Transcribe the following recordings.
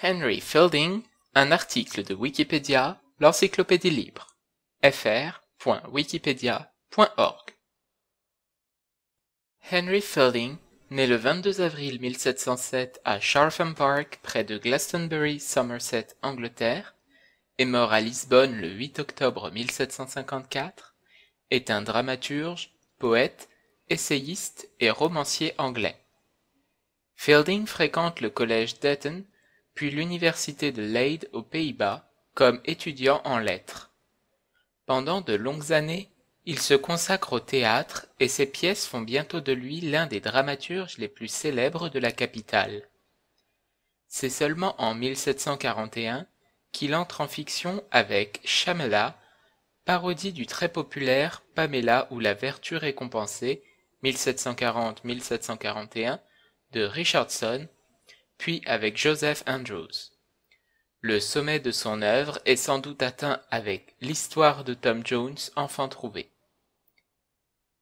Henry Fielding, un article de Wikipédia, l'encyclopédie libre. fr.wikipedia.org Henry Fielding, né le 22 avril 1707 à Sharpham Park près de Glastonbury, Somerset, Angleterre, et mort à Lisbonne le 8 octobre 1754, est un dramaturge, poète, essayiste et romancier anglais. Fielding fréquente le collège d'Eton puis l'université de Leyde aux Pays-Bas comme étudiant en lettres. Pendant de longues années, il se consacre au théâtre et ses pièces font bientôt de lui l'un des dramaturges les plus célèbres de la capitale. C'est seulement en 1741 qu'il entre en fiction avec Chamela, parodie du très populaire Pamela ou la vertu récompensée 1740-1741 de Richardson, puis avec Joseph Andrews. Le sommet de son œuvre est sans doute atteint avec L'histoire de Tom Jones, enfant trouvé.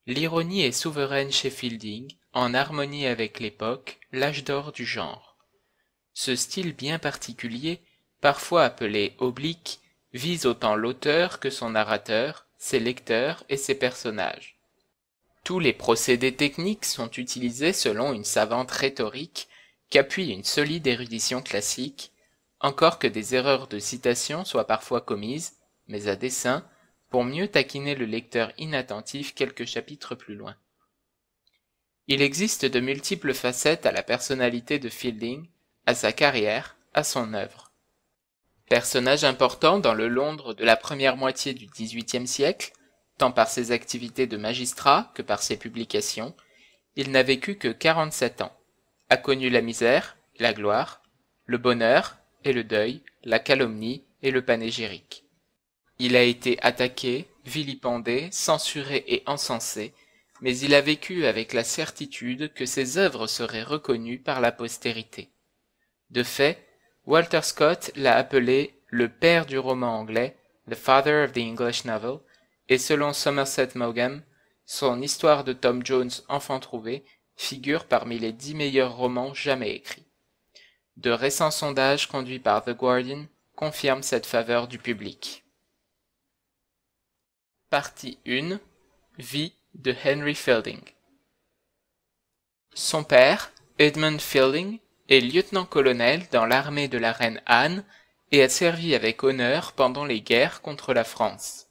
L'ironie est souveraine chez Fielding, en harmonie avec l'époque, l'âge d'or du genre. Ce style bien particulier, parfois appelé oblique, vise autant l'auteur que son narrateur, ses lecteurs et ses personnages. Tous les procédés techniques sont utilisés selon une savante rhétorique qu'appuie une solide érudition classique, encore que des erreurs de citation soient parfois commises, mais à dessein, pour mieux taquiner le lecteur inattentif quelques chapitres plus loin. Il existe de multiples facettes à la personnalité de Fielding, à sa carrière, à son œuvre. Personnage important dans le Londres de la première moitié du XVIIIe siècle, tant par ses activités de magistrat que par ses publications, il n'a vécu que 47 ans a connu la misère, la gloire, le bonheur et le deuil, la calomnie et le panégyrique. Il a été attaqué, vilipendé, censuré et encensé, mais il a vécu avec la certitude que ses œuvres seraient reconnues par la postérité. De fait, Walter Scott l'a appelé le père du roman anglais, the father of the English novel, et selon Somerset Maugham, son histoire de Tom Jones enfant trouvé figure parmi les dix meilleurs romans jamais écrits. De récents sondages conduits par The Guardian confirment cette faveur du public. Partie 1 Vie de Henry Fielding Son père, Edmund Fielding, est lieutenant-colonel dans l'armée de la reine Anne et a servi avec honneur pendant les guerres contre la France.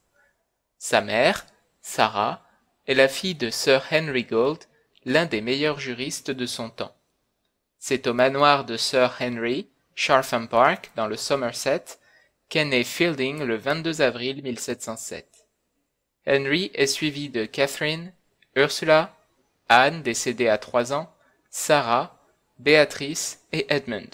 Sa mère, Sarah, est la fille de Sir Henry Gold, l'un des meilleurs juristes de son temps. C'est au manoir de Sir Henry, Sharpham Park, dans le Somerset, qu'est né Fielding le 22 avril 1707. Henry est suivi de Catherine, Ursula, Anne décédée à trois ans, Sarah, Béatrice et Edmund.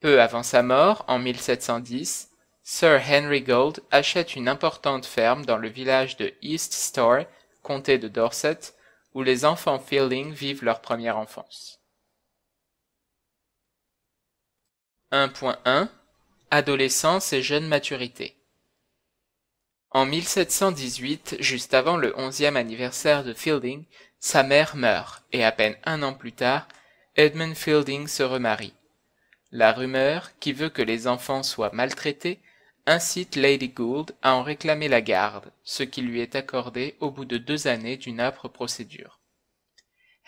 Peu avant sa mort, en 1710, Sir Henry Gold achète une importante ferme dans le village de East Store, comté de Dorset, où les enfants Fielding vivent leur première enfance. 1.1 Adolescence et jeune maturité. En 1718, juste avant le 11e anniversaire de Fielding, sa mère meurt et à peine un an plus tard, Edmund Fielding se remarie. La rumeur, qui veut que les enfants soient maltraités, incite Lady Gould à en réclamer la garde, ce qui lui est accordé au bout de deux années d'une âpre procédure.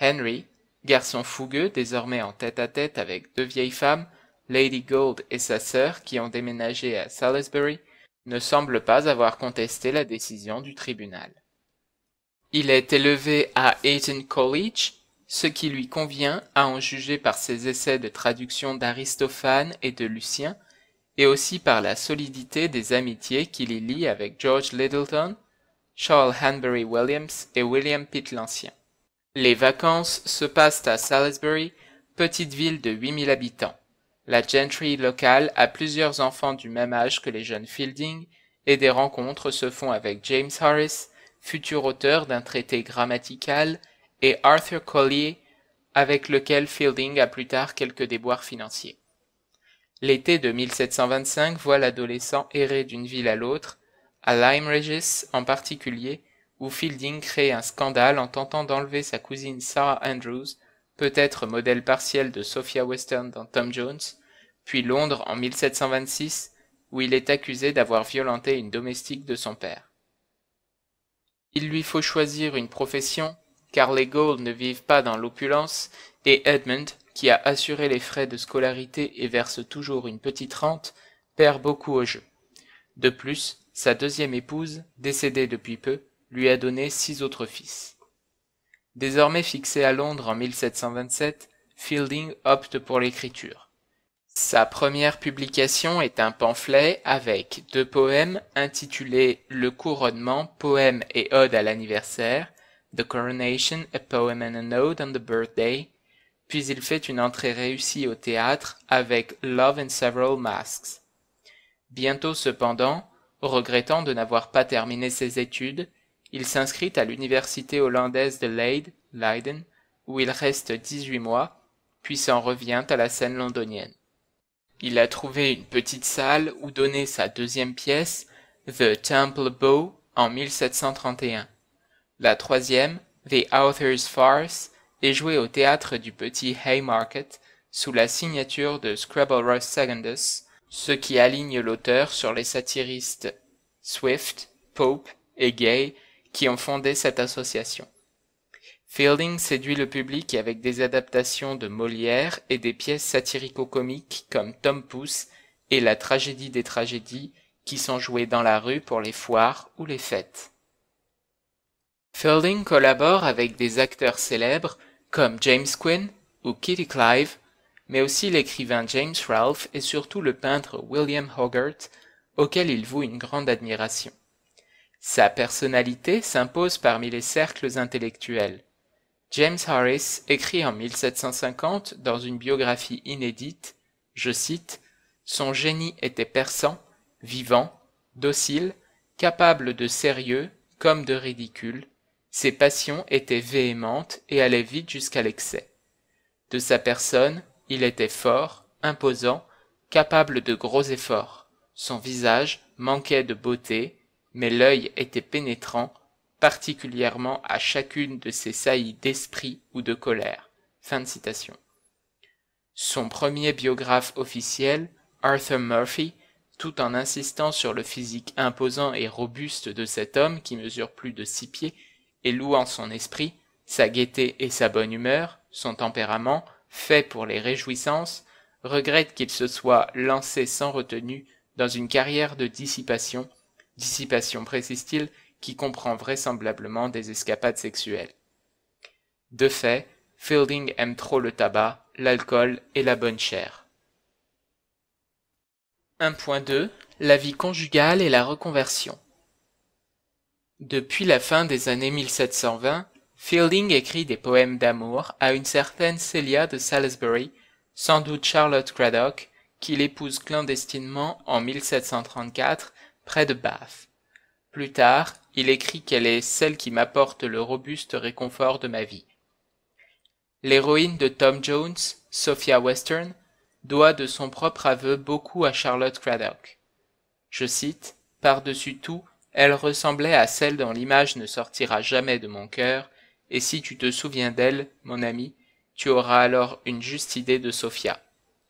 Henry, garçon fougueux désormais en tête-à-tête avec deux vieilles femmes, Lady Gould et sa sœur qui ont déménagé à Salisbury, ne semble pas avoir contesté la décision du tribunal. Il est élevé à Eton College, ce qui lui convient à en juger par ses essais de traduction d'Aristophane et de Lucien, et aussi par la solidité des amitiés qu'il y lie avec George Littleton, Charles Hanbury Williams et William Pitt l'Ancien. Les vacances se passent à Salisbury, petite ville de 8000 habitants. La gentry locale a plusieurs enfants du même âge que les jeunes Fielding et des rencontres se font avec James Harris, futur auteur d'un traité grammatical, et Arthur Collier, avec lequel Fielding a plus tard quelques déboires financiers. L'été de 1725 voit l'adolescent errer d'une ville à l'autre, à Lyme Regis en particulier, où Fielding crée un scandale en tentant d'enlever sa cousine Sarah Andrews, peut-être modèle partiel de Sophia Western dans Tom Jones, puis Londres en 1726, où il est accusé d'avoir violenté une domestique de son père. Il lui faut choisir une profession, car les Gauls ne vivent pas dans l'opulence, et Edmund, qui a assuré les frais de scolarité et verse toujours une petite rente, perd beaucoup au jeu. De plus, sa deuxième épouse, décédée depuis peu, lui a donné six autres fils. Désormais fixé à Londres en 1727, Fielding opte pour l'écriture. Sa première publication est un pamphlet avec deux poèmes intitulés Le couronnement, poème et ode à l'anniversaire, The Coronation, a poem and an ode on the birthday, puis il fait une entrée réussie au théâtre avec Love and Several Masks. Bientôt cependant, regrettant de n'avoir pas terminé ses études, il s'inscrit à l'université hollandaise de Leyde, Leiden, où il reste 18 mois, puis s'en revient à la scène londonienne. Il a trouvé une petite salle où donner sa deuxième pièce, The Temple Bow, en 1731. La troisième, The Author's Farce, et joué au théâtre du Petit Haymarket sous la signature de Scrabble Ross Secondus, ce qui aligne l'auteur sur les satiristes Swift, Pope et Gay qui ont fondé cette association. Fielding séduit le public avec des adaptations de Molière et des pièces satirico-comiques comme Tom Pouce et La tragédie des tragédies qui sont jouées dans la rue pour les foires ou les fêtes. Fielding collabore avec des acteurs célèbres comme James Quinn ou Kitty Clive, mais aussi l'écrivain James Ralph et surtout le peintre William Hogarth, auquel il voue une grande admiration. Sa personnalité s'impose parmi les cercles intellectuels. James Harris écrit en 1750 dans une biographie inédite, je cite, Son génie était perçant, vivant, docile, capable de sérieux comme de ridicule, ses passions étaient véhémentes et allaient vite jusqu'à l'excès. De sa personne, il était fort, imposant, capable de gros efforts. Son visage manquait de beauté, mais l'œil était pénétrant, particulièrement à chacune de ses saillies d'esprit ou de colère. Fin de citation. Son premier biographe officiel, Arthur Murphy, tout en insistant sur le physique imposant et robuste de cet homme qui mesure plus de six pieds, et louant son esprit, sa gaieté et sa bonne humeur, son tempérament, fait pour les réjouissances, regrette qu'il se soit lancé sans retenue dans une carrière de dissipation, dissipation, précise-t-il, qui comprend vraisemblablement des escapades sexuelles. De fait, Fielding aime trop le tabac, l'alcool et la bonne chair. 1.2 La vie conjugale et la reconversion. Depuis la fin des années 1720, Fielding écrit des poèmes d'amour à une certaine Celia de Salisbury, sans doute Charlotte Craddock, qu'il épouse clandestinement en 1734 près de Bath. Plus tard, il écrit qu'elle est celle qui m'apporte le robuste réconfort de ma vie. L'héroïne de Tom Jones, Sophia Western, doit de son propre aveu beaucoup à Charlotte Craddock. Je cite, Par-dessus tout, elle ressemblait à celle dont l'image ne sortira jamais de mon cœur, et si tu te souviens d'elle, mon ami, tu auras alors une juste idée de Sophia.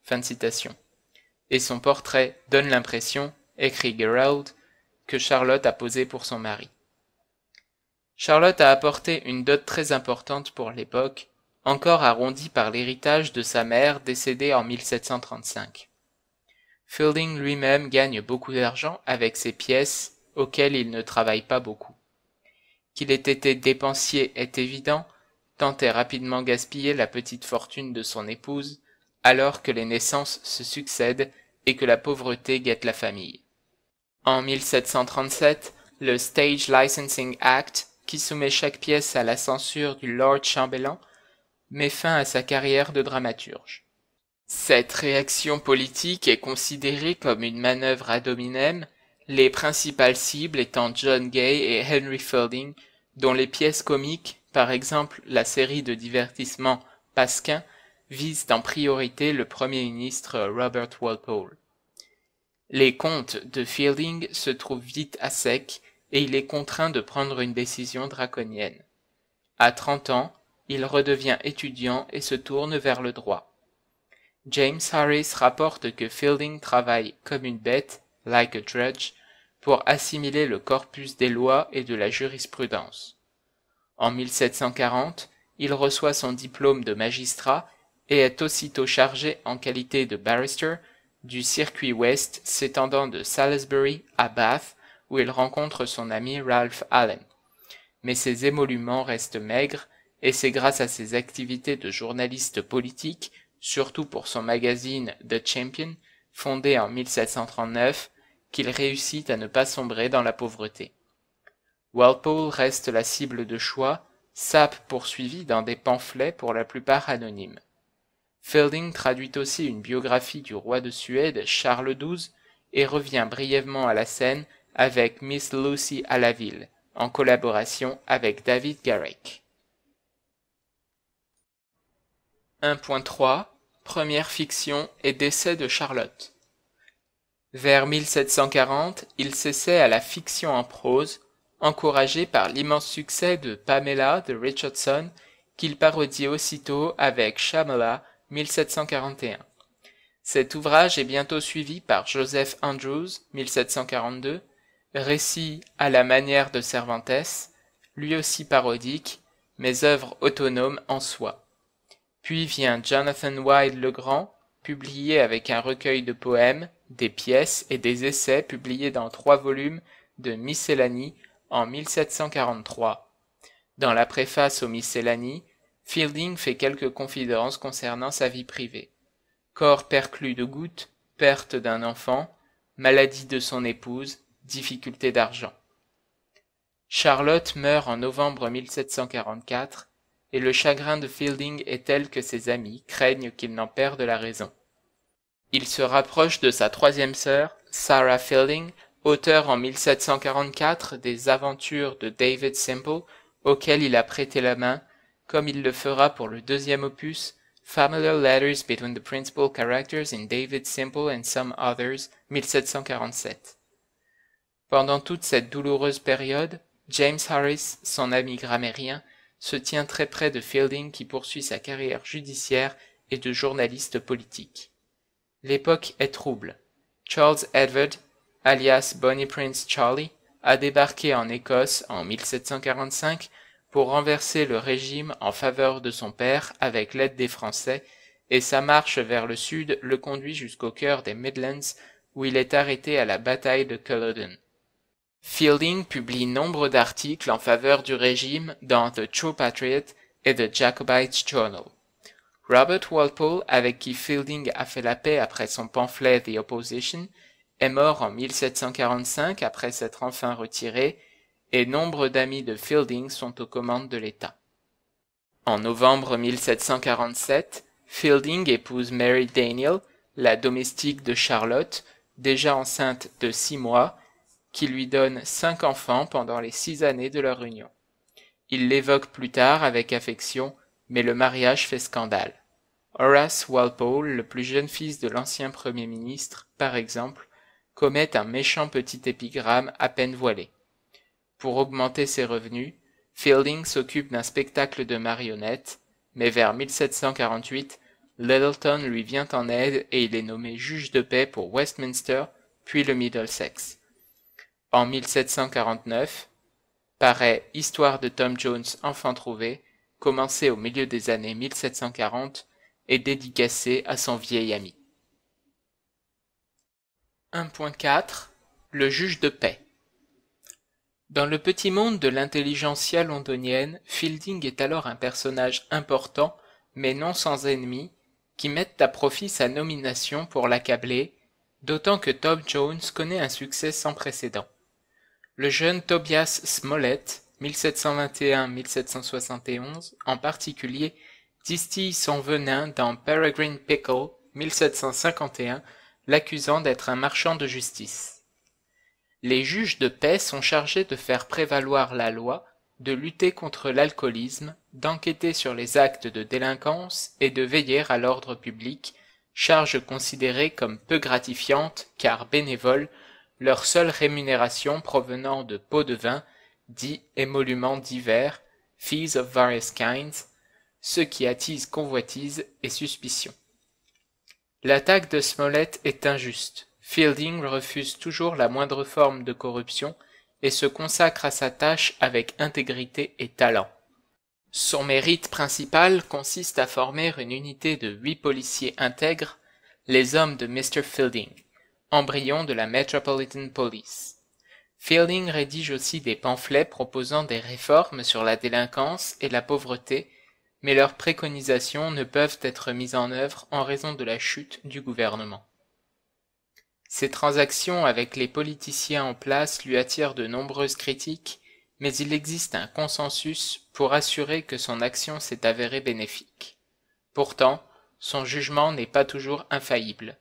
Fin de citation. Et son portrait donne l'impression, écrit Gerald, que Charlotte a posé pour son mari. Charlotte a apporté une dot très importante pour l'époque, encore arrondie par l'héritage de sa mère décédée en 1735. Fielding lui-même gagne beaucoup d'argent avec ses pièces auquel il ne travaille pas beaucoup. Qu'il ait été dépensier est évident, tant est rapidement gaspillé la petite fortune de son épouse, alors que les naissances se succèdent et que la pauvreté guette la famille. En 1737, le Stage Licensing Act, qui soumet chaque pièce à la censure du Lord Chambellan, met fin à sa carrière de dramaturge. Cette réaction politique est considérée comme une manœuvre ad hominem les principales cibles étant John Gay et Henry Fielding, dont les pièces comiques, par exemple la série de divertissement Pasquin, visent en priorité le Premier ministre Robert Walpole. Les comptes de Fielding se trouvent vite à sec et il est contraint de prendre une décision draconienne. À trente ans, il redevient étudiant et se tourne vers le droit. James Harris rapporte que Fielding travaille comme une bête, like a drudge, pour assimiler le corpus des lois et de la jurisprudence. En 1740, il reçoit son diplôme de magistrat et est aussitôt chargé en qualité de barrister du circuit ouest s'étendant de Salisbury à Bath où il rencontre son ami Ralph Allen. Mais ses émoluments restent maigres et c'est grâce à ses activités de journaliste politique, surtout pour son magazine The Champion, fondé en 1739, qu'il réussit à ne pas sombrer dans la pauvreté. Walpole reste la cible de choix, Sap poursuivi dans des pamphlets pour la plupart anonymes. Fielding traduit aussi une biographie du roi de Suède, Charles XII, et revient brièvement à la scène avec Miss Lucy à la ville, en collaboration avec David Garrick. 1.3 Première fiction et décès de Charlotte. Vers 1740, il s'essaie à la fiction en prose, encouragé par l'immense succès de Pamela de Richardson, qu'il parodie aussitôt avec Shamala 1741. Cet ouvrage est bientôt suivi par Joseph Andrews 1742, récit à la manière de Cervantes, lui aussi parodique, mais œuvre autonome en soi. Puis vient Jonathan Wilde le Grand, publié avec un recueil de poèmes, des pièces et des essais publiés dans trois volumes de Miscellany en 1743. Dans la préface aux Miscellany, Fielding fait quelques confidences concernant sa vie privée. Corps perclus de gouttes, perte d'un enfant, maladie de son épouse, difficulté d'argent. Charlotte meurt en novembre 1744 et le chagrin de Fielding est tel que ses amis craignent qu'il n'en perde la raison. Il se rapproche de sa troisième sœur, Sarah Fielding, auteur en 1744 des Aventures de David Simple » auquel il a prêté la main, comme il le fera pour le deuxième opus, Familiar Letters Between the Principal Characters in David Simple and Some Others, 1747. Pendant toute cette douloureuse période, James Harris, son ami grammairien, se tient très près de Fielding qui poursuit sa carrière judiciaire et de journaliste politique. L'époque est trouble. Charles Edward, alias Bonnie Prince Charlie, a débarqué en Écosse en 1745 pour renverser le régime en faveur de son père avec l'aide des Français, et sa marche vers le sud le conduit jusqu'au cœur des Midlands où il est arrêté à la bataille de Culloden. Fielding publie nombre d'articles en faveur du régime dans The True Patriot et The Jacobite Journal. Robert Walpole, avec qui Fielding a fait la paix après son pamphlet The Opposition, est mort en 1745 après s'être enfin retiré, et nombre d'amis de Fielding sont aux commandes de l'État. En novembre 1747, Fielding épouse Mary Daniel, la domestique de Charlotte, déjà enceinte de six mois, qui lui donne cinq enfants pendant les six années de leur union. Il l'évoque plus tard avec affection mais le mariage fait scandale. Horace Walpole, le plus jeune fils de l'ancien Premier ministre, par exemple, commet un méchant petit épigramme à peine voilé. Pour augmenter ses revenus, Fielding s'occupe d'un spectacle de marionnettes, mais vers 1748, Littleton lui vient en aide et il est nommé juge de paix pour Westminster, puis le Middlesex. En 1749, paraît Histoire de Tom Jones enfant trouvé, commencé au milieu des années 1740 et dédicacé à son vieil ami. 1.4 Le juge de paix Dans le petit monde de l'intelligentsia londonienne, Fielding est alors un personnage important, mais non sans ennemis, qui mettent à profit sa nomination pour l'accabler, d'autant que Tom Jones connaît un succès sans précédent. Le jeune Tobias Smollett, 1721-1771, en particulier, distille son venin dans Peregrine Pickle 1751, l'accusant d'être un marchand de justice. Les juges de paix sont chargés de faire prévaloir la loi, de lutter contre l'alcoolisme, d'enquêter sur les actes de délinquance et de veiller à l'ordre public, charge considérée comme peu gratifiante car bénévole, leur seule rémunération provenant de pots de vin dits émoluments divers, fees of various kinds, ceux qui attisent convoitise et suspicion. L'attaque de Smollett est injuste. Fielding refuse toujours la moindre forme de corruption et se consacre à sa tâche avec intégrité et talent. Son mérite principal consiste à former une unité de huit policiers intègres, les hommes de Mr. Fielding, embryon de la Metropolitan Police. Fielding rédige aussi des pamphlets proposant des réformes sur la délinquance et la pauvreté, mais leurs préconisations ne peuvent être mises en œuvre en raison de la chute du gouvernement. Ses transactions avec les politiciens en place lui attirent de nombreuses critiques, mais il existe un consensus pour assurer que son action s'est avérée bénéfique. Pourtant, son jugement n'est pas toujours infaillible.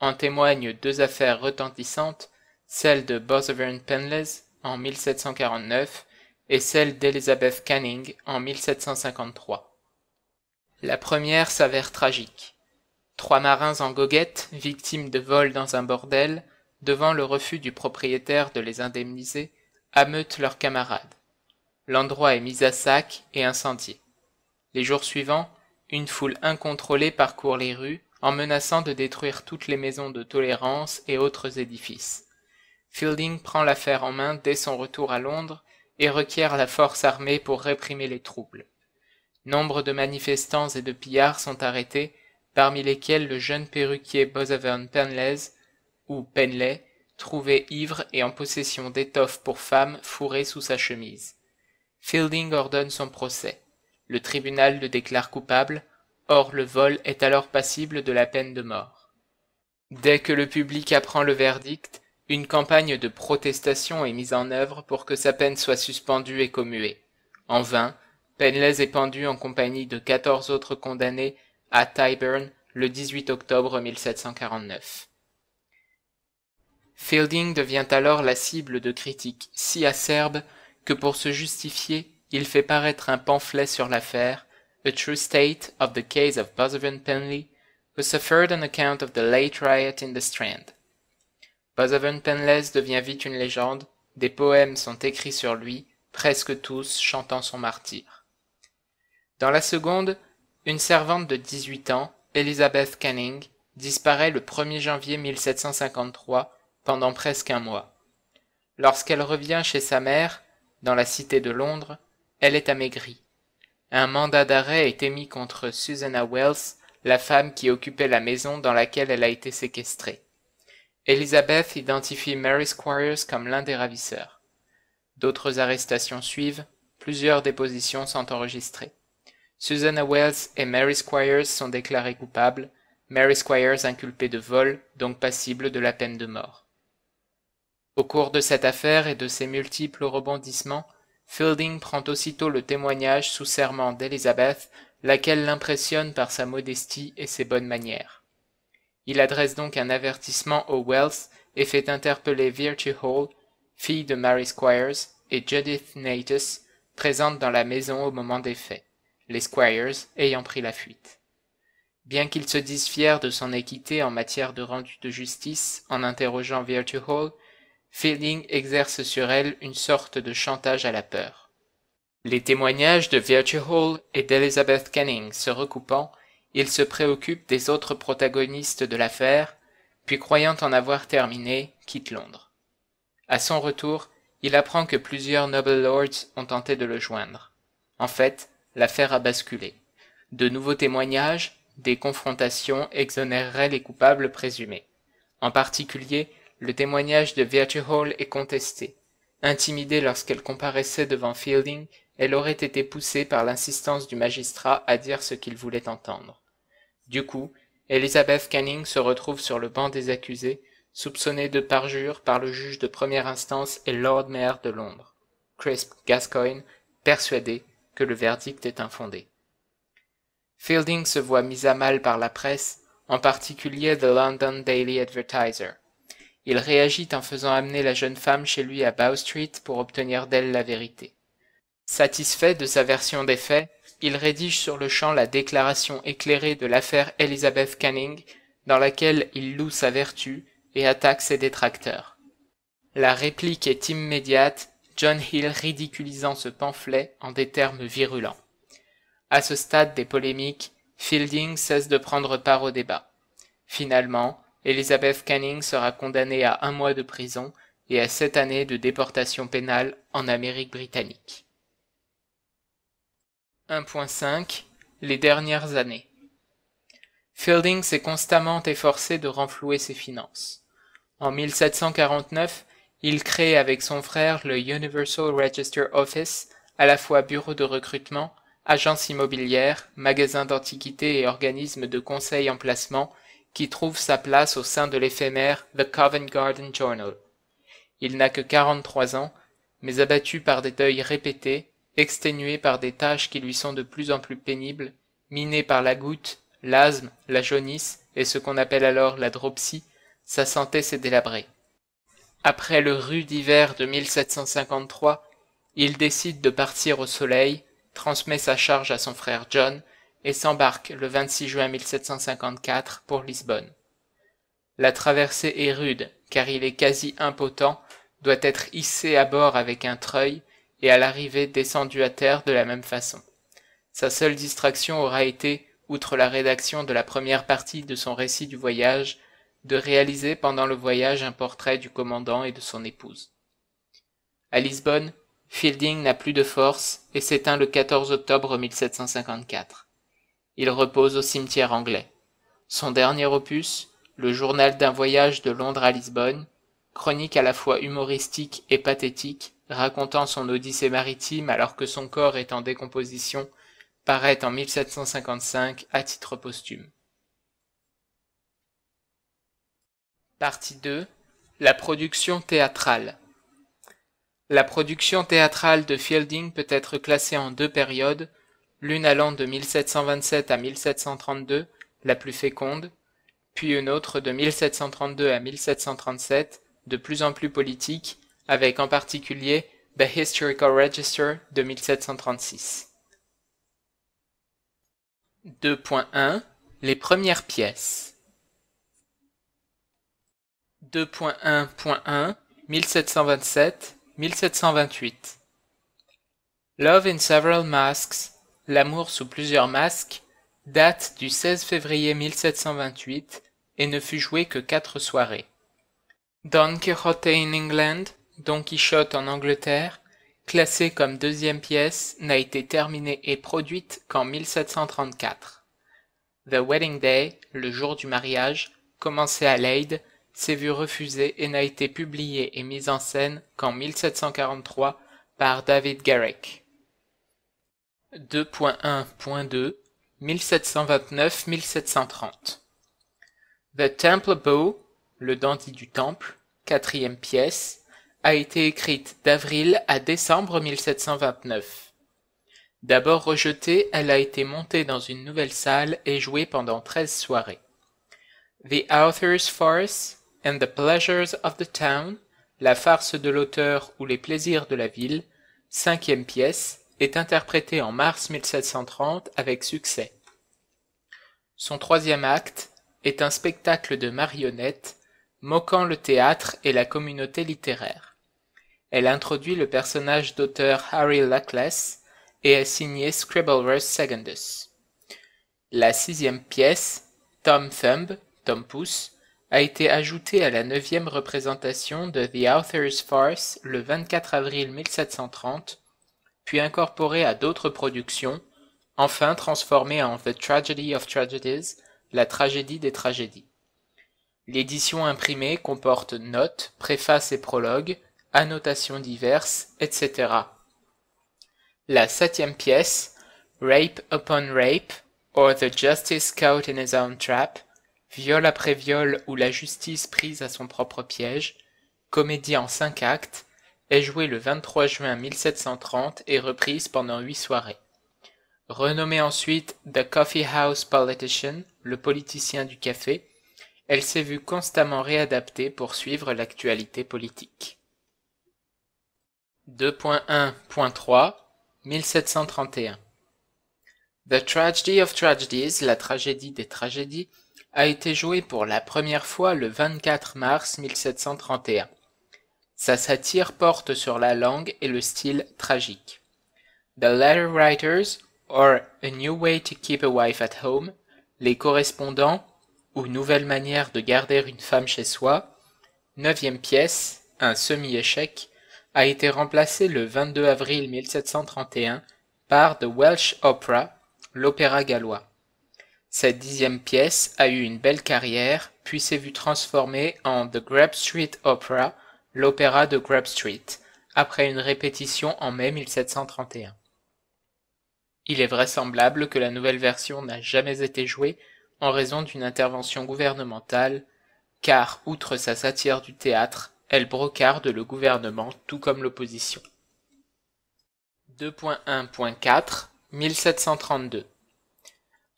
En témoignent deux affaires retentissantes celle de Bothevern Penless en 1749 et celle d'Elizabeth Canning en 1753. La première s'avère tragique. Trois marins en goguette, victimes de vol dans un bordel, devant le refus du propriétaire de les indemniser, ameutent leurs camarades. L'endroit est mis à sac et incendié. Les jours suivants, une foule incontrôlée parcourt les rues en menaçant de détruire toutes les maisons de tolérance et autres édifices. Fielding prend l'affaire en main dès son retour à Londres et requiert la force armée pour réprimer les troubles. Nombre de manifestants et de pillards sont arrêtés, parmi lesquels le jeune perruquier Bosavern Penlez, ou Penley, trouvé ivre et en possession d'étoffes pour femmes fourrées sous sa chemise. Fielding ordonne son procès. Le tribunal le déclare coupable, or le vol est alors passible de la peine de mort. Dès que le public apprend le verdict, une campagne de protestation est mise en œuvre pour que sa peine soit suspendue et commuée. En vain, Penley est pendu en compagnie de quatorze autres condamnés à Tyburn le 18 octobre 1749. Fielding devient alors la cible de critiques si acerbes que pour se justifier, il fait paraître un pamphlet sur l'affaire, A True State of the Case of Bosavent Penley, who suffered on account of the late riot in the Strand, Pazoven Penles devient vite une légende, des poèmes sont écrits sur lui, presque tous chantant son martyre. Dans la seconde, une servante de 18 ans, Elizabeth Canning, disparaît le 1er janvier 1753 pendant presque un mois. Lorsqu'elle revient chez sa mère, dans la cité de Londres, elle est amaigrie. Un mandat d'arrêt est émis contre Susanna Wells, la femme qui occupait la maison dans laquelle elle a été séquestrée. Elizabeth identifie Mary Squires comme l'un des ravisseurs. D'autres arrestations suivent, plusieurs dépositions sont enregistrées. Susanna Wells et Mary Squires sont déclarées coupables, Mary Squires inculpée de vol, donc passible de la peine de mort. Au cours de cette affaire et de ses multiples rebondissements, Fielding prend aussitôt le témoignage sous serment d'Elizabeth, laquelle l'impressionne par sa modestie et ses bonnes manières. Il adresse donc un avertissement aux Wells et fait interpeller Virtue Hall, fille de Mary Squires, et Judith Natus, présentes dans la maison au moment des faits, les Squires ayant pris la fuite. Bien qu'il se dise fiers de son équité en matière de rendu de justice en interrogeant Virtue Hall, Fielding exerce sur elle une sorte de chantage à la peur. Les témoignages de Virtue Hall et d'Elizabeth Canning se recoupant, il se préoccupe des autres protagonistes de l'affaire, puis croyant en avoir terminé, quitte Londres. À son retour, il apprend que plusieurs Noble Lords ont tenté de le joindre. En fait, l'affaire a basculé. De nouveaux témoignages, des confrontations exonéreraient les coupables présumés. En particulier, le témoignage de Virtue Hall est contesté. Intimidée lorsqu'elle comparaissait devant Fielding, elle aurait été poussée par l'insistance du magistrat à dire ce qu'il voulait entendre. Du coup, Elizabeth Canning se retrouve sur le banc des accusés, soupçonnée de parjure par le juge de première instance et Lord Mayor de Londres, Crisp Gascoigne, persuadé que le verdict est infondé. Fielding se voit mis à mal par la presse, en particulier The London Daily Advertiser. Il réagit en faisant amener la jeune femme chez lui à Bow Street pour obtenir d'elle la vérité. Satisfait de sa version des faits, il rédige sur le champ la déclaration éclairée de l'affaire Elizabeth Canning, dans laquelle il loue sa vertu et attaque ses détracteurs. La réplique est immédiate, John Hill ridiculisant ce pamphlet en des termes virulents. À ce stade des polémiques, Fielding cesse de prendre part au débat. Finalement, Elizabeth Canning sera condamnée à un mois de prison et à sept années de déportation pénale en Amérique britannique. 1.5 les dernières années. Fielding s'est constamment efforcé de renflouer ses finances. En 1749, il crée avec son frère le Universal Register Office, à la fois bureau de recrutement, agence immobilière, magasin d'antiquités et organisme de conseil en placement, qui trouve sa place au sein de l'éphémère The Covent Garden Journal. Il n'a que 43 ans, mais abattu par des deuils répétés, exténué par des tâches qui lui sont de plus en plus pénibles, miné par la goutte, l'asthme, la jaunisse et ce qu'on appelle alors la dropsie, sa santé s'est délabrée. Après le rude hiver de 1753, il décide de partir au soleil, transmet sa charge à son frère John et s'embarque le 26 juin 1754 pour Lisbonne. La traversée est rude car il est quasi impotent, doit être hissé à bord avec un treuil et à l'arrivée descendu à terre de la même façon. Sa seule distraction aura été, outre la rédaction de la première partie de son récit du voyage, de réaliser pendant le voyage un portrait du commandant et de son épouse. À Lisbonne, Fielding n'a plus de force et s'éteint le 14 octobre 1754. Il repose au cimetière anglais. Son dernier opus, le journal d'un voyage de Londres à Lisbonne, chronique à la fois humoristique et pathétique, racontant son odyssée maritime alors que son corps est en décomposition, paraît en 1755 à titre posthume. Partie 2 La production théâtrale La production théâtrale de Fielding peut être classée en deux périodes, l'une allant de 1727 à 1732, la plus féconde, puis une autre de 1732 à 1737, de plus en plus politique, avec en particulier The Historical Register de 1736. 2.1 Les premières pièces 2.1.1 1727 1728 Love in Several Masks L'amour sous plusieurs masques date du 16 février 1728 et ne fut joué que quatre soirées. Don Quixote in England, Don Quichotte en Angleterre, classé comme deuxième pièce, n'a été terminée et produite qu'en 1734. The Wedding Day, le jour du mariage, commencé à Leyde, s'est vu refusé et n'a été publié et mis en scène qu'en 1743 par David Garrick. 2.1.2 1729-1730 The Temple Bow, le dandy du temple, quatrième pièce, a été écrite d'avril à décembre 1729. D'abord rejetée, elle a été montée dans une nouvelle salle et jouée pendant treize soirées. The Author's Farce and the Pleasures of the Town, la farce de l'auteur ou les plaisirs de la ville, cinquième pièce, est interprétée en mars 1730 avec succès. Son troisième acte est un spectacle de marionnettes moquant le théâtre et la communauté littéraire. Elle introduit le personnage d'auteur Harry Lackless et a signé Scribbler's Secondus. La sixième pièce, Tom Thumb, Tom Pouce, a été ajoutée à la neuvième représentation de The Author's Farce le 24 avril 1730, puis incorporée à d'autres productions, enfin transformée en The Tragedy of Tragedies, la tragédie des tragédies. L'édition imprimée comporte notes, préfaces et prologues, annotations diverses, etc. La septième pièce, Rape upon Rape, or the Justice Caught in His Own Trap, Viol après viol ou la justice prise à son propre piège, comédie en cinq actes, est jouée le 23 juin 1730 et reprise pendant huit soirées. Renommée ensuite The Coffee House Politician, le politicien du café, elle s'est vue constamment réadaptée pour suivre l'actualité politique. 2.1.3 1731 The Tragedy of Tragedies, la tragédie des tragédies, a été jouée pour la première fois le 24 mars 1731. Sa satire porte sur la langue et le style tragique. The Letter Writers, or A New Way to Keep a Wife at Home, les correspondants, ou nouvelle manière de garder une femme chez soi, neuvième pièce, un semi-échec, a été remplacé le 22 avril 1731 par The Welsh Opera, l'opéra gallois. Cette dixième pièce a eu une belle carrière, puis s'est vue transformée en The Grab Street Opera, l'opéra de Grab Street, après une répétition en mai 1731. Il est vraisemblable que la nouvelle version n'a jamais été jouée en raison d'une intervention gouvernementale, car, outre sa satire du théâtre, elle brocarde le gouvernement tout comme l'opposition. 2.1.4 1732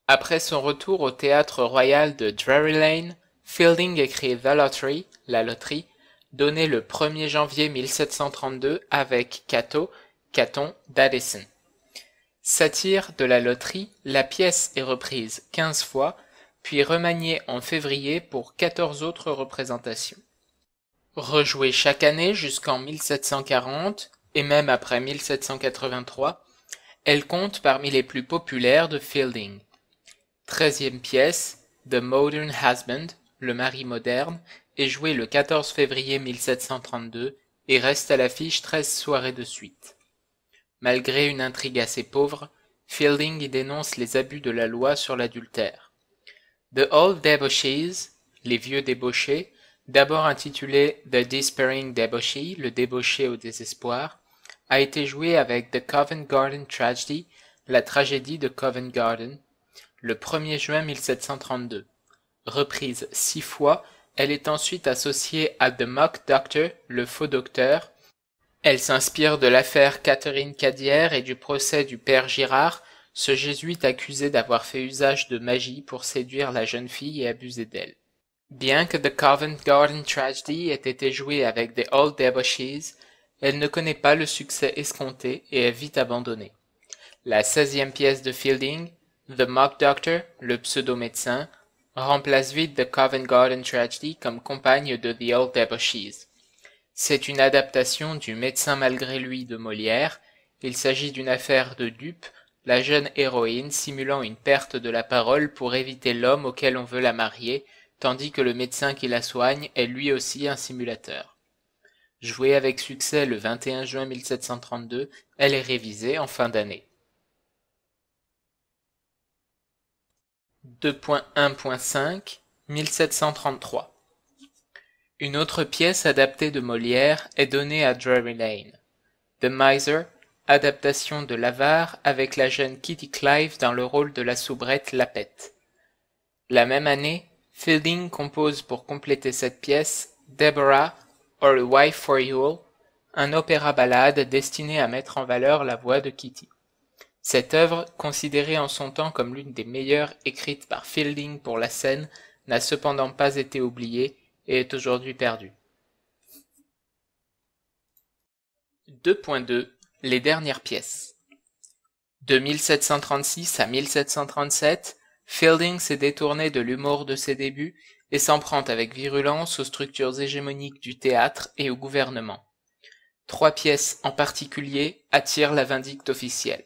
Après son retour au théâtre royal de Drury Lane, Fielding écrit The Lottery, la loterie, donnée le 1er janvier 1732 avec Cato, Caton, d'Addison. Satire de la loterie, la pièce est reprise 15 fois puis remaniée en février pour quatorze autres représentations. Rejouée chaque année jusqu'en 1740 et même après 1783, elle compte parmi les plus populaires de Fielding. Treizième pièce, The Modern Husband, le mari moderne, est jouée le 14 février 1732 et reste à l'affiche 13 soirées de suite. Malgré une intrigue assez pauvre, Fielding y dénonce les abus de la loi sur l'adultère. The Old Debauchees, les vieux débauchés, d'abord intitulé The Despairing Debauchee, le débauché au désespoir, a été joué avec The Covent Garden Tragedy, la tragédie de Covent Garden, le 1er juin 1732. Reprise six fois, elle est ensuite associée à The Mock Doctor, le faux docteur. Elle s'inspire de l'affaire Catherine Cadière et du procès du père Girard, ce jésuite accusé d'avoir fait usage de magie pour séduire la jeune fille et abuser d'elle. Bien que The Covent Garden Tragedy ait été joué avec The Old Debauchees, elle ne connaît pas le succès escompté et est vite abandonnée. La seizième pièce de Fielding, The Mock Doctor, le pseudo-médecin, remplace vite The Covent Garden Tragedy comme compagne de The Old Debauchees. C'est une adaptation du Médecin malgré lui de Molière. Il s'agit d'une affaire de dupe la jeune héroïne simulant une perte de la parole pour éviter l'homme auquel on veut la marier, tandis que le médecin qui la soigne est lui aussi un simulateur. Jouée avec succès le 21 juin 1732, elle est révisée en fin d'année. 2.1.5 1733 Une autre pièce adaptée de Molière est donnée à Drury Lane. The Miser adaptation de L'Avare avec la jeune Kitty Clive dans le rôle de la soubrette Lapette. La même année, Fielding compose pour compléter cette pièce Deborah or a Wife for all, un opéra-ballade destiné à mettre en valeur la voix de Kitty. Cette œuvre, considérée en son temps comme l'une des meilleures écrites par Fielding pour la scène, n'a cependant pas été oubliée et est aujourd'hui perdue. 2.2 les dernières pièces. De 1736 à 1737, Fielding s'est détourné de l'humour de ses débuts et s'en prend avec virulence aux structures hégémoniques du théâtre et au gouvernement. Trois pièces en particulier attirent la vindicte officielle.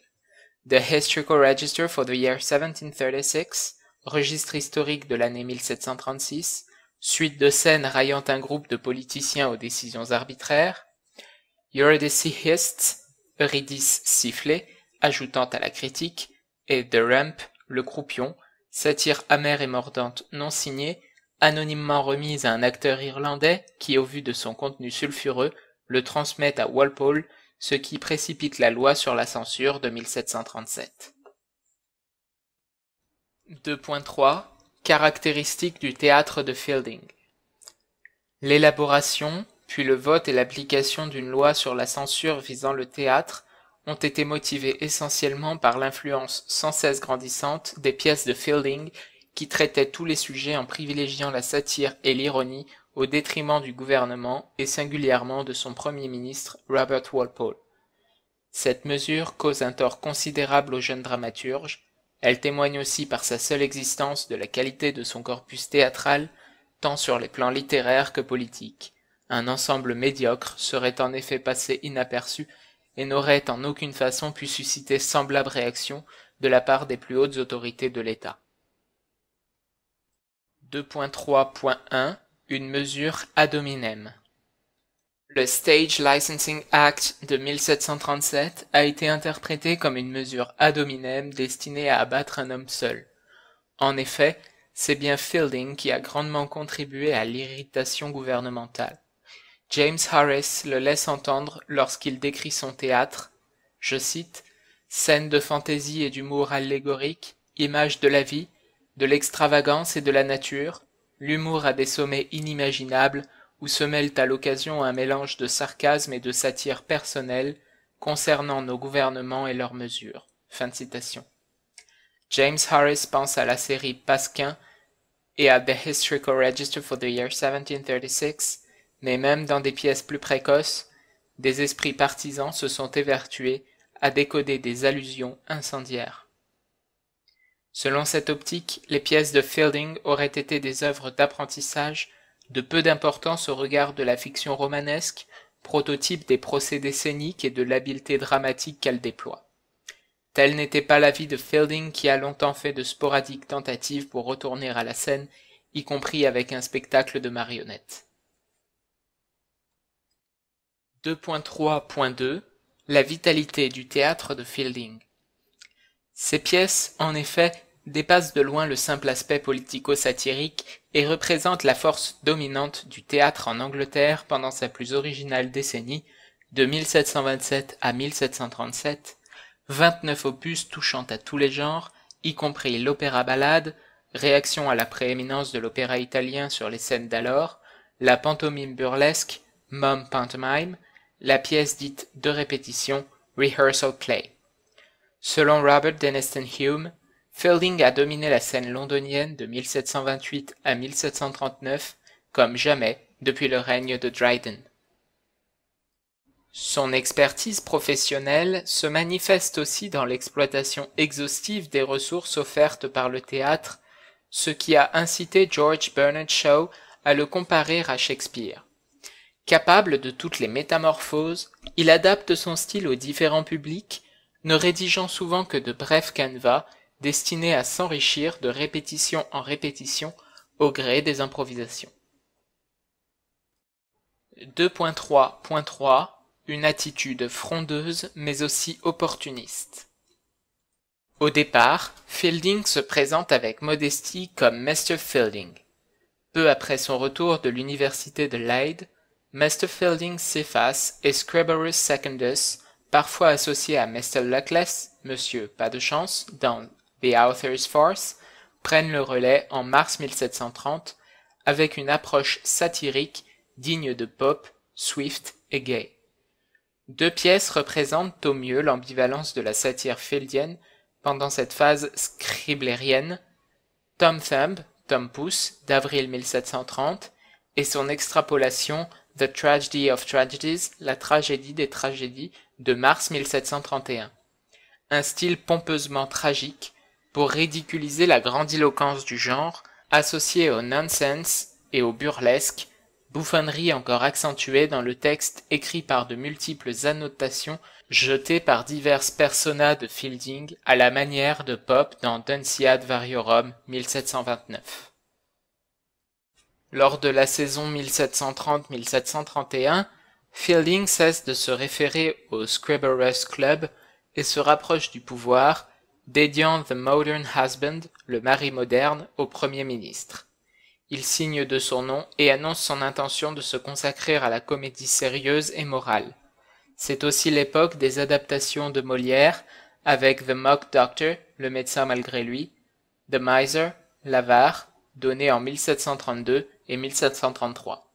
The Historical Register for the Year 1736, registre historique de l'année 1736, suite de scènes raillant un groupe de politiciens aux décisions arbitraires, Eurydice Sifflet, ajoutant à la critique, et The Ramp, Le Croupion, satire amère et mordante non signée, anonymement remise à un acteur irlandais qui, au vu de son contenu sulfureux, le transmet à Walpole, ce qui précipite la loi sur la censure de 1737. 2.3 Caractéristiques du théâtre de Fielding L'élaboration, puis le vote et l'application d'une loi sur la censure visant le théâtre, ont été motivés essentiellement par l'influence sans cesse grandissante des pièces de Fielding qui traitaient tous les sujets en privilégiant la satire et l'ironie au détriment du gouvernement et singulièrement de son premier ministre Robert Walpole. Cette mesure cause un tort considérable au jeune dramaturge, elle témoigne aussi par sa seule existence de la qualité de son corpus théâtral, tant sur les plans littéraires que politiques. Un ensemble médiocre serait en effet passé inaperçu et n'aurait en aucune façon pu susciter semblable réaction de la part des plus hautes autorités de l'État. 2.3.1 Une mesure ad hominem. Le Stage Licensing Act de 1737 a été interprété comme une mesure ad hominem destinée à abattre un homme seul. En effet, c'est bien Fielding qui a grandement contribué à l'irritation gouvernementale. James Harris le laisse entendre lorsqu'il décrit son théâtre, je cite, scène de fantaisie et d'humour allégorique, image de la vie, de l'extravagance et de la nature, l'humour à des sommets inimaginables où se mêle à l'occasion un mélange de sarcasme et de satire personnelle concernant nos gouvernements et leurs mesures. citation. James Harris pense à la série Pasquin et à The Historical Register for the Year 1736 mais même dans des pièces plus précoces, des esprits partisans se sont évertués à décoder des allusions incendiaires. Selon cette optique, les pièces de Fielding auraient été des œuvres d'apprentissage de peu d'importance au regard de la fiction romanesque, prototype des procédés scéniques et de l'habileté dramatique qu'elle déploie. Tel n'était pas l'avis de Fielding qui a longtemps fait de sporadiques tentatives pour retourner à la scène, y compris avec un spectacle de marionnettes. 2.3.2 La vitalité du théâtre de Fielding. Ces pièces, en effet, dépassent de loin le simple aspect politico-satirique et représentent la force dominante du théâtre en Angleterre pendant sa plus originale décennie, de 1727 à 1737, 29 opus touchant à tous les genres, y compris l'opéra ballade, réaction à la prééminence de l'opéra italien sur les scènes d'alors, la pantomime burlesque, mom pantomime, la pièce dite de répétition Rehearsal Play. Selon Robert Deniston Hume, Fielding a dominé la scène londonienne de 1728 à 1739 comme jamais depuis le règne de Dryden. Son expertise professionnelle se manifeste aussi dans l'exploitation exhaustive des ressources offertes par le théâtre, ce qui a incité George Bernard Shaw à le comparer à Shakespeare. Capable de toutes les métamorphoses, il adapte son style aux différents publics, ne rédigeant souvent que de brefs canevas destinés à s'enrichir de répétition en répétition au gré des improvisations. 2.3.3 Une attitude frondeuse mais aussi opportuniste. Au départ, Fielding se présente avec modestie comme Mr. Fielding. Peu après son retour de l'université de Leyde, Fielding Cephas et Scriberus secundus, parfois associés à Luckless, Monsieur Pas de Chance, dans The Author's Force, prennent le relais en mars 1730 avec une approche satirique digne de Pope, Swift et Gay. Deux pièces représentent au mieux l'ambivalence de la satire fieldienne pendant cette phase scriblérienne, Tom Thumb, Tom Pouce, d'avril 1730, et son extrapolation The Tragedy of Tragedies, La tragédie des tragédies, de mars 1731. Un style pompeusement tragique pour ridiculiser la grandiloquence du genre, associé au nonsense et au burlesque, bouffonnerie encore accentuée dans le texte écrit par de multiples annotations jetées par diverses personas de Fielding à la manière de Pope dans Dunciad Variorum 1729. Lors de la saison 1730-1731, Fielding cesse de se référer au Scribblers Club et se rapproche du pouvoir, dédiant The Modern Husband, le mari moderne, au Premier ministre. Il signe de son nom et annonce son intention de se consacrer à la comédie sérieuse et morale. C'est aussi l'époque des adaptations de Molière, avec The Mock Doctor, le médecin malgré lui, The Miser, l'avare, donné en 1732, et 1733.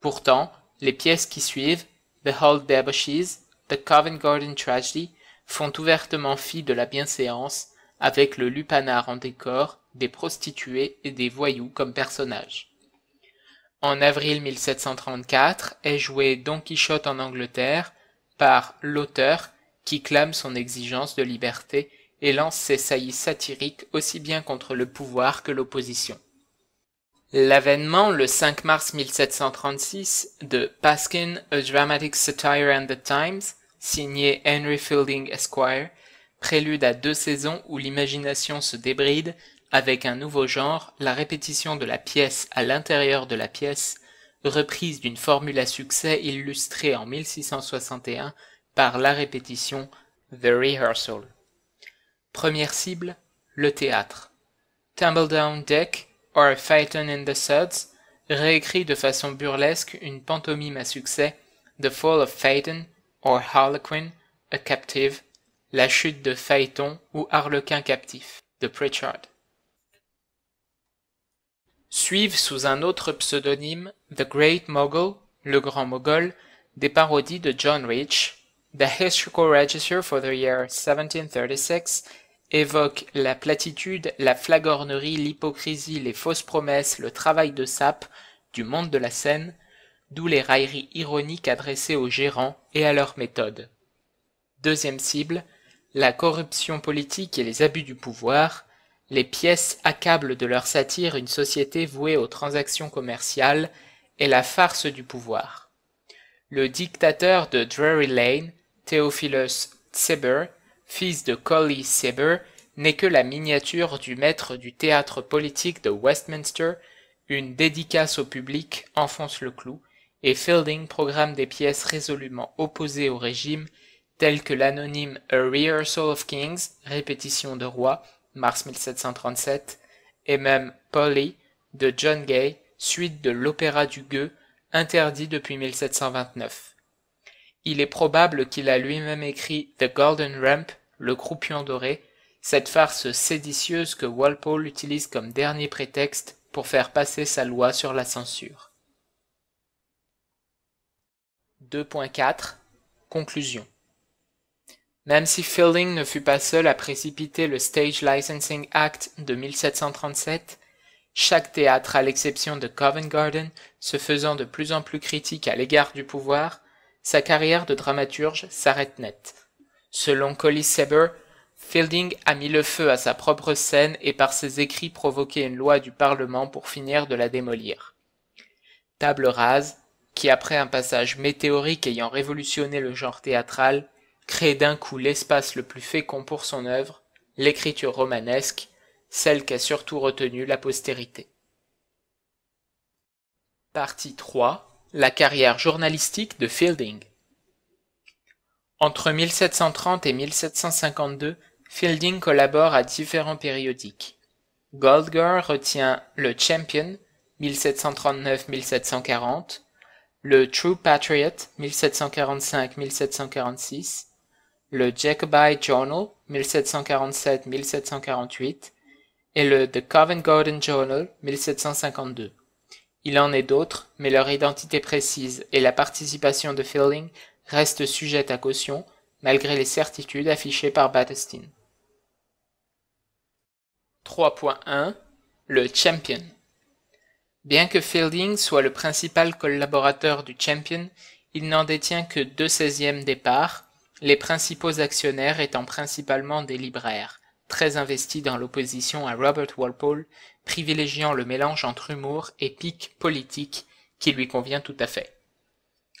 Pourtant, les pièces qui suivent, The Hold Debauchees, The Covent Garden Tragedy, font ouvertement fi de la bienséance, avec le lupanar en décor, des prostituées et des voyous comme personnages. En avril 1734 est joué Don Quichotte en Angleterre par l'auteur qui clame son exigence de liberté et lance ses saillies satiriques aussi bien contre le pouvoir que l'opposition. L'avènement le 5 mars 1736 de Paskin, A Dramatic Satire and the Times, signé Henry Fielding Esquire, prélude à deux saisons où l'imagination se débride avec un nouveau genre, la répétition de la pièce à l'intérieur de la pièce, reprise d'une formule à succès illustrée en 1661 par la répétition The Rehearsal. Première cible, le théâtre. Tumbledown Deck or Phaeton and the Suds réécrit de façon burlesque une pantomime à succès, The Fall of Phaeton or Harlequin, a Captive, La chute de Phaéton ou Harlequin captif, de Pritchard. Suivent sous un autre pseudonyme The Great Mogul, le Grand Mogol, des parodies de John Rich, The Historical Register for the Year 1736 évoque la platitude, la flagornerie, l'hypocrisie, les fausses promesses, le travail de sape du monde de la scène, d'où les railleries ironiques adressées aux gérants et à leurs méthodes. Deuxième cible, la corruption politique et les abus du pouvoir, les pièces accablent de leur satire une société vouée aux transactions commerciales et la farce du pouvoir. Le dictateur de Drury Lane, Theophilus Tseber, fils de Collie Seber, n'est que la miniature du maître du théâtre politique de Westminster, une dédicace au public enfonce le clou, et Fielding programme des pièces résolument opposées au régime, telles que l'anonyme A Rehearsal of Kings, répétition de roi, mars 1737, et même Polly de John Gay, suite de l'opéra du Gueux, interdit depuis 1729. Il est probable qu'il a lui-même écrit The Golden Ramp, le croupion doré, cette farce séditieuse que Walpole utilise comme dernier prétexte pour faire passer sa loi sur la censure. 2.4 Conclusion Même si Fielding ne fut pas seul à précipiter le Stage Licensing Act de 1737, chaque théâtre, à l'exception de Covent Garden, se faisant de plus en plus critique à l'égard du pouvoir, sa carrière de dramaturge s'arrête net Selon Colly saber Fielding a mis le feu à sa propre scène et par ses écrits provoqué une loi du Parlement pour finir de la démolir. Table rase, qui après un passage météorique ayant révolutionné le genre théâtral, crée d'un coup l'espace le plus fécond pour son œuvre, l'écriture romanesque, celle qu'a surtout retenue la postérité. Partie 3. La carrière journalistique de Fielding. Entre 1730 et 1752, Fielding collabore à différents périodiques. Goldgar retient le Champion 1739-1740, le True Patriot 1745-1746, le Jacobite Journal 1747-1748 et le The Covent Garden Journal 1752. Il en est d'autres, mais leur identité précise et la participation de Fielding reste sujette à caution malgré les certitudes affichées par Battestine. 3.1 Le Champion Bien que Fielding soit le principal collaborateur du Champion, il n'en détient que deux seizièmes des parts, les principaux actionnaires étant principalement des libraires, très investis dans l'opposition à Robert Walpole, privilégiant le mélange entre humour et pique politique qui lui convient tout à fait.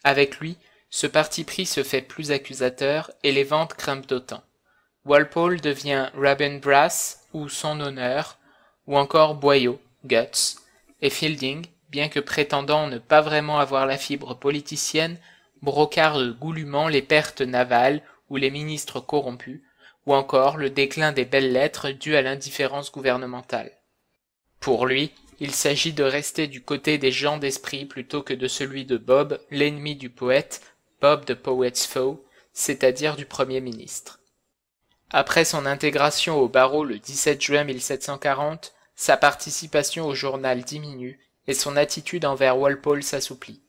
Avec lui, ce parti pris se fait plus accusateur et les ventes grimpent d'autant. Walpole devient Brass, ou son honneur, ou encore Boyau, Guts, et Fielding, bien que prétendant ne pas vraiment avoir la fibre politicienne, brocarde goulûment les pertes navales ou les ministres corrompus, ou encore le déclin des belles lettres dû à l'indifférence gouvernementale. Pour lui, il s'agit de rester du côté des gens d'esprit plutôt que de celui de Bob, l'ennemi du poète, Bob de Poets Foe, c'est-à-dire du Premier ministre. Après son intégration au barreau le 17 juin 1740, sa participation au journal diminue et son attitude envers Walpole s'assouplit.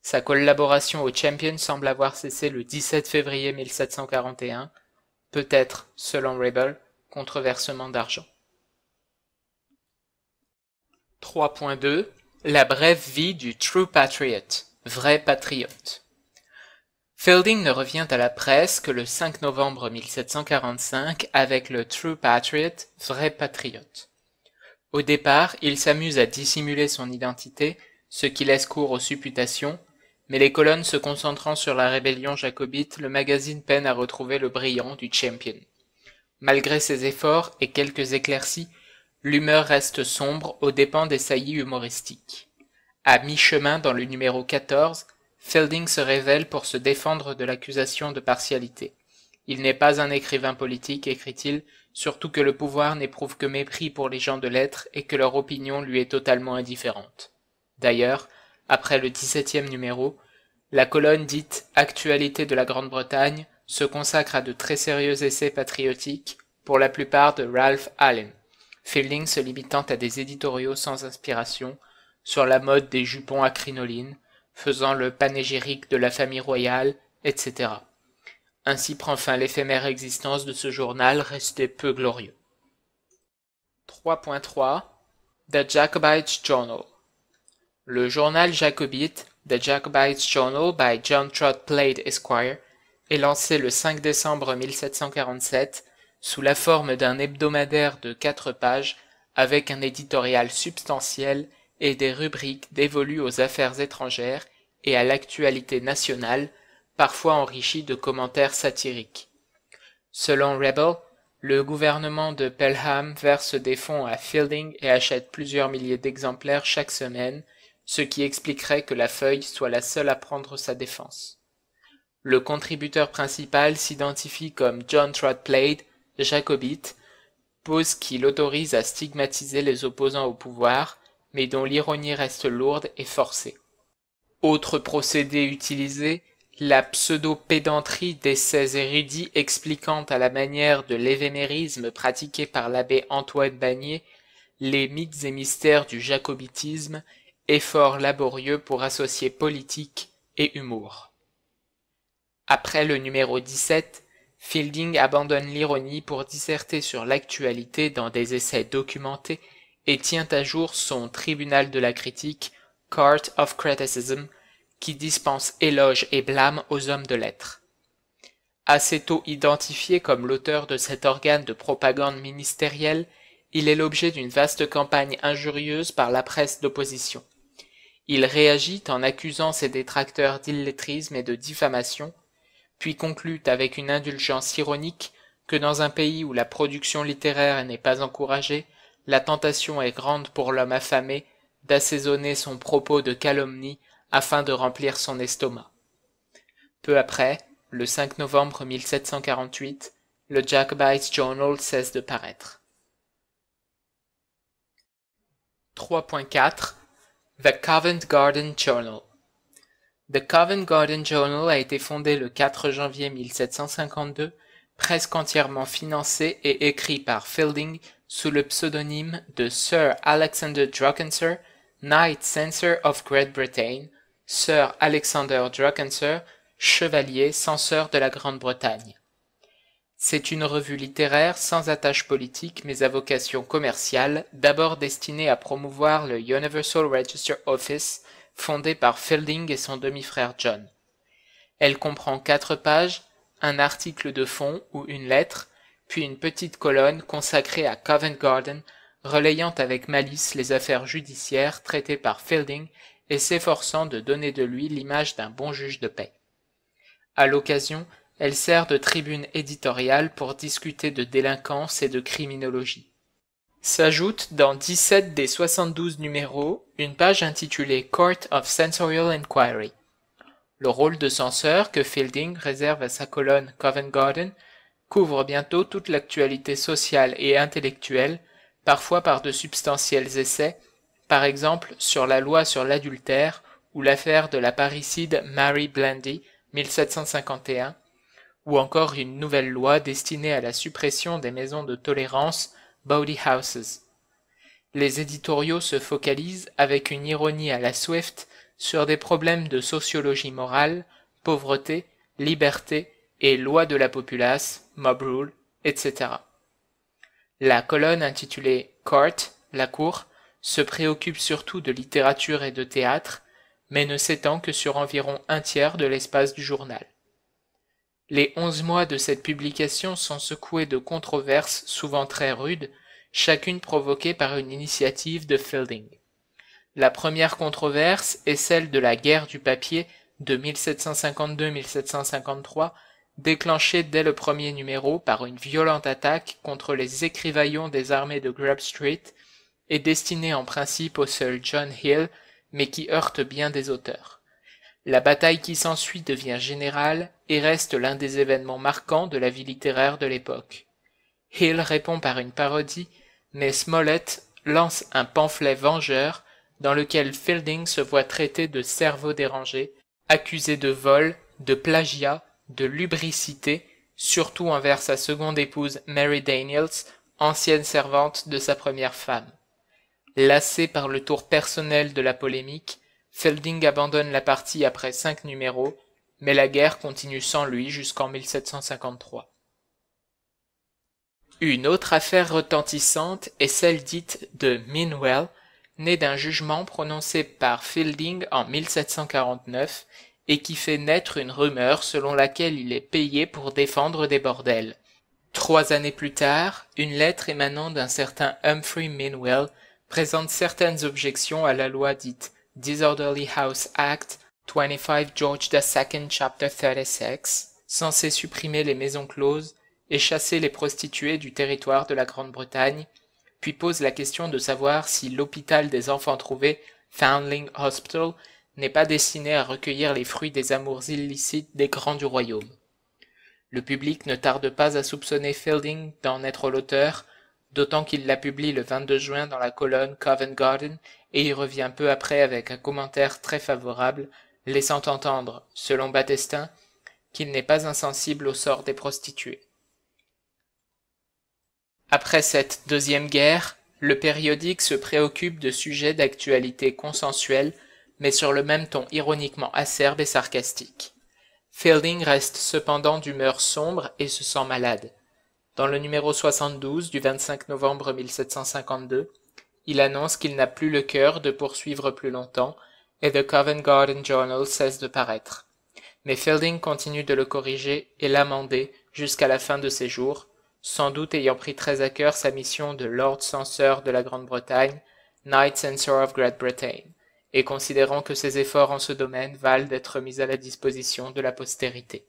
Sa collaboration au Champion semble avoir cessé le 17 février 1741, peut-être, selon Rebel, versement d'argent. 3.2 La brève vie du True Patriot, vrai patriote. Fielding ne revient à la presse que le 5 novembre 1745 avec le True Patriot, vrai patriote. Au départ, il s'amuse à dissimuler son identité, ce qui laisse court aux supputations, mais les colonnes se concentrant sur la rébellion jacobite, le magazine peine à retrouver le brillant du champion. Malgré ses efforts et quelques éclaircies, l'humeur reste sombre aux dépens des saillies humoristiques. À mi-chemin dans le numéro 14, Fielding se révèle pour se défendre de l'accusation de partialité. Il n'est pas un écrivain politique, écrit-il, surtout que le pouvoir n'éprouve que mépris pour les gens de lettres et que leur opinion lui est totalement indifférente. D'ailleurs, après le dix-septième numéro, la colonne dite Actualité de la Grande-Bretagne se consacre à de très sérieux essais patriotiques, pour la plupart de Ralph Allen, Fielding se limitant à des éditoriaux sans inspiration, sur la mode des jupons à crinoline, faisant le panégyrique de la famille royale, etc. Ainsi prend fin l'éphémère existence de ce journal resté peu glorieux. 3.3 The Jacobite Journal Le journal jacobite The Jacobite Journal by John Trott Plade Esquire est lancé le 5 décembre 1747 sous la forme d'un hebdomadaire de quatre pages avec un éditorial substantiel et des rubriques dévolues aux affaires étrangères et à l'actualité nationale, parfois enrichie de commentaires satiriques. Selon Rebel, le gouvernement de Pelham verse des fonds à Fielding et achète plusieurs milliers d'exemplaires chaque semaine, ce qui expliquerait que la feuille soit la seule à prendre sa défense. Le contributeur principal s'identifie comme John Trotplade, jacobite, pose qui l'autorise à stigmatiser les opposants au pouvoir, mais dont l'ironie reste lourde et forcée. Autre procédé utilisé, la pseudo-pédanterie d'essais érudits expliquant à la manière de l'évémérisme pratiqué par l'abbé Antoine Bagnier les mythes et mystères du jacobitisme, effort laborieux pour associer politique et humour. Après le numéro 17, Fielding abandonne l'ironie pour disserter sur l'actualité dans des essais documentés et tient à jour son tribunal de la critique Court of Criticism, qui dispense éloges et blâme aux hommes de lettres. Assez tôt identifié comme l'auteur de cet organe de propagande ministérielle, il est l'objet d'une vaste campagne injurieuse par la presse d'opposition. Il réagit en accusant ses détracteurs d'illettrisme et de diffamation, puis conclut avec une indulgence ironique que dans un pays où la production littéraire n'est pas encouragée, la tentation est grande pour l'homme affamé d'assaisonner son propos de calomnie afin de remplir son estomac. Peu après, le 5 novembre 1748, le Jacobite Journal cesse de paraître. 3.4 The Covent Garden Journal The Covent Garden Journal a été fondé le 4 janvier 1752, presque entièrement financé et écrit par Fielding sous le pseudonyme de Sir Alexander Drakenser, Knight Censor of Great Britain, Sir Alexander Drakenser, Chevalier Censeur de la Grande-Bretagne. C'est une revue littéraire sans attache politique mais à vocation commerciale, d'abord destinée à promouvoir le Universal Register Office fondé par Fielding et son demi-frère John. Elle comprend quatre pages, un article de fond ou une lettre, puis une petite colonne consacrée à Covent Garden, relayant avec malice les affaires judiciaires traitées par Fielding et s'efforçant de donner de lui l'image d'un bon juge de paix. À l'occasion, elle sert de tribune éditoriale pour discuter de délinquance et de criminologie. S'ajoute dans 17 des 72 numéros une page intitulée Court of Censorial Inquiry. Le rôle de censeur que Fielding réserve à sa colonne Covent Garden couvre bientôt toute l'actualité sociale et intellectuelle, parfois par de substantiels essais, par exemple sur la loi sur l'adultère ou l'affaire de la parricide Mary Blandy 1751, ou encore une nouvelle loi destinée à la suppression des maisons de tolérance Body Houses. Les éditoriaux se focalisent avec une ironie à la Swift sur des problèmes de sociologie morale, pauvreté, liberté et loi de la populace, etc. La colonne intitulée Court, la cour, se préoccupe surtout de littérature et de théâtre, mais ne s'étend que sur environ un tiers de l'espace du journal. Les onze mois de cette publication sont secoués de controverses souvent très rudes, chacune provoquée par une initiative de Fielding. La première controverse est celle de la guerre du papier de 1752-1753 déclenché dès le premier numéro par une violente attaque contre les écrivaillons des armées de Grub-Street et destiné en principe au seul John Hill, mais qui heurte bien des auteurs. La bataille qui s'ensuit devient générale et reste l'un des événements marquants de la vie littéraire de l'époque. Hill répond par une parodie, mais Smollett lance un pamphlet vengeur dans lequel Fielding se voit traité de cerveau dérangé, accusé de vol, de plagiat de lubricité, surtout envers sa seconde épouse Mary Daniels, ancienne servante de sa première femme. Lassé par le tour personnel de la polémique, Fielding abandonne la partie après cinq numéros, mais la guerre continue sans lui jusqu'en 1753. Une autre affaire retentissante est celle dite de Minwell, née d'un jugement prononcé par Fielding en 1749 et qui fait naître une rumeur selon laquelle il est payé pour défendre des bordels. Trois années plus tard, une lettre émanant d'un certain Humphrey Minwell présente certaines objections à la loi dite Disorderly House Act 25 George II Chapter 36, censée supprimer les maisons closes et chasser les prostituées du territoire de la Grande-Bretagne, puis pose la question de savoir si l'hôpital des enfants trouvés, Foundling Hospital, n'est pas destiné à recueillir les fruits des amours illicites des grands du royaume. Le public ne tarde pas à soupçonner Fielding d'en être l'auteur, d'autant qu'il la publie le 22 juin dans la colonne Covent Garden et y revient peu après avec un commentaire très favorable, laissant entendre, selon Battestin, qu'il n'est pas insensible au sort des prostituées. Après cette deuxième guerre, le périodique se préoccupe de sujets d'actualité consensuelle mais sur le même ton ironiquement acerbe et sarcastique. Fielding reste cependant d'humeur sombre et se sent malade. Dans le numéro 72 du 25 novembre 1752, il annonce qu'il n'a plus le cœur de poursuivre plus longtemps et The Covent Garden Journal cesse de paraître. Mais Fielding continue de le corriger et l'amender jusqu'à la fin de ses jours, sans doute ayant pris très à cœur sa mission de Lord Censeur de la Grande-Bretagne, Knight Censor of Great Britain et considérant que ces efforts en ce domaine valent d'être mis à la disposition de la postérité.